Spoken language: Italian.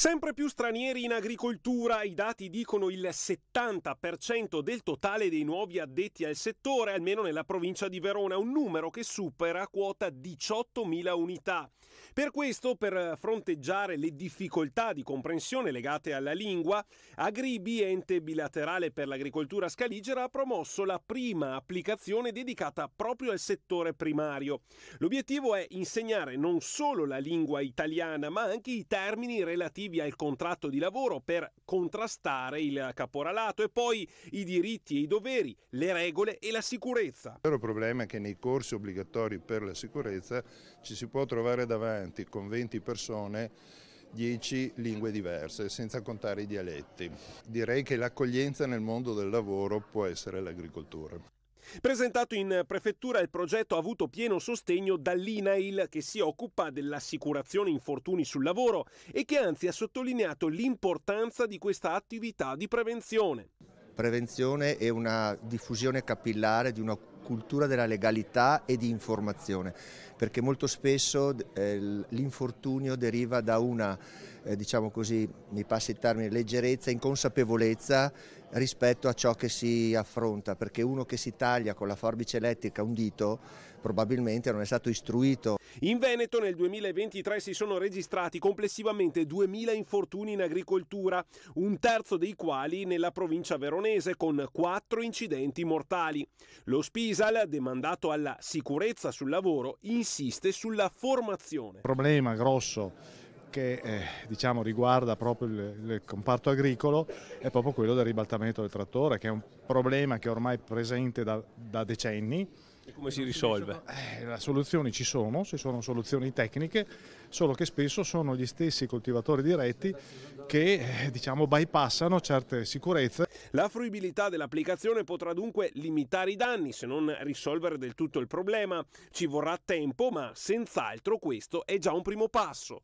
Sempre più stranieri in agricoltura, i dati dicono il 70% del totale dei nuovi addetti al settore, almeno nella provincia di Verona, un numero che supera quota 18.000 unità. Per questo, per fronteggiare le difficoltà di comprensione legate alla lingua, Agribi, ente bilaterale per l'agricoltura scaligera, ha promosso la prima applicazione dedicata proprio al settore primario. L'obiettivo è insegnare non solo la lingua italiana, ma anche i termini relativi relativi al contratto di lavoro per contrastare il caporalato e poi i diritti e i doveri, le regole e la sicurezza. Il vero problema è che nei corsi obbligatori per la sicurezza ci si può trovare davanti con 20 persone 10 lingue diverse, senza contare i dialetti. Direi che l'accoglienza nel mondo del lavoro può essere l'agricoltura. Presentato in prefettura il progetto ha avuto pieno sostegno dall'INAIL che si occupa dell'assicurazione infortuni sul lavoro e che anzi ha sottolineato l'importanza di questa attività di prevenzione. Prevenzione e una diffusione capillare di una cultura della legalità e di informazione, perché molto spesso eh, l'infortunio deriva da una, eh, diciamo così, mi passi il termine, leggerezza, inconsapevolezza rispetto a ciò che si affronta, perché uno che si taglia con la forbice elettrica un dito probabilmente non è stato istruito. In Veneto nel 2023 si sono registrati complessivamente 2.000 infortuni in agricoltura, un terzo dei quali nella provincia veronese con 4 incidenti mortali. Lo Spisa L'ESAL, demandato alla sicurezza sul lavoro, insiste sulla formazione. Il problema grosso che eh, diciamo, riguarda proprio il, il, comparto agricolo è proprio quello del ribaltamento del trattore, che è un problema che ormai è presente da, da decenni e come si risolve? Eh, le soluzioni ci sono, ci sono soluzioni tecniche, solo che spesso sono gli stessi coltivatori diretti che eh, diciamo bypassano certe sicurezze. La fruibilità dell'applicazione potrà dunque limitare i danni se non risolvere del tutto il problema. Ci vorrà tempo, ma senz'altro questo è già un primo passo.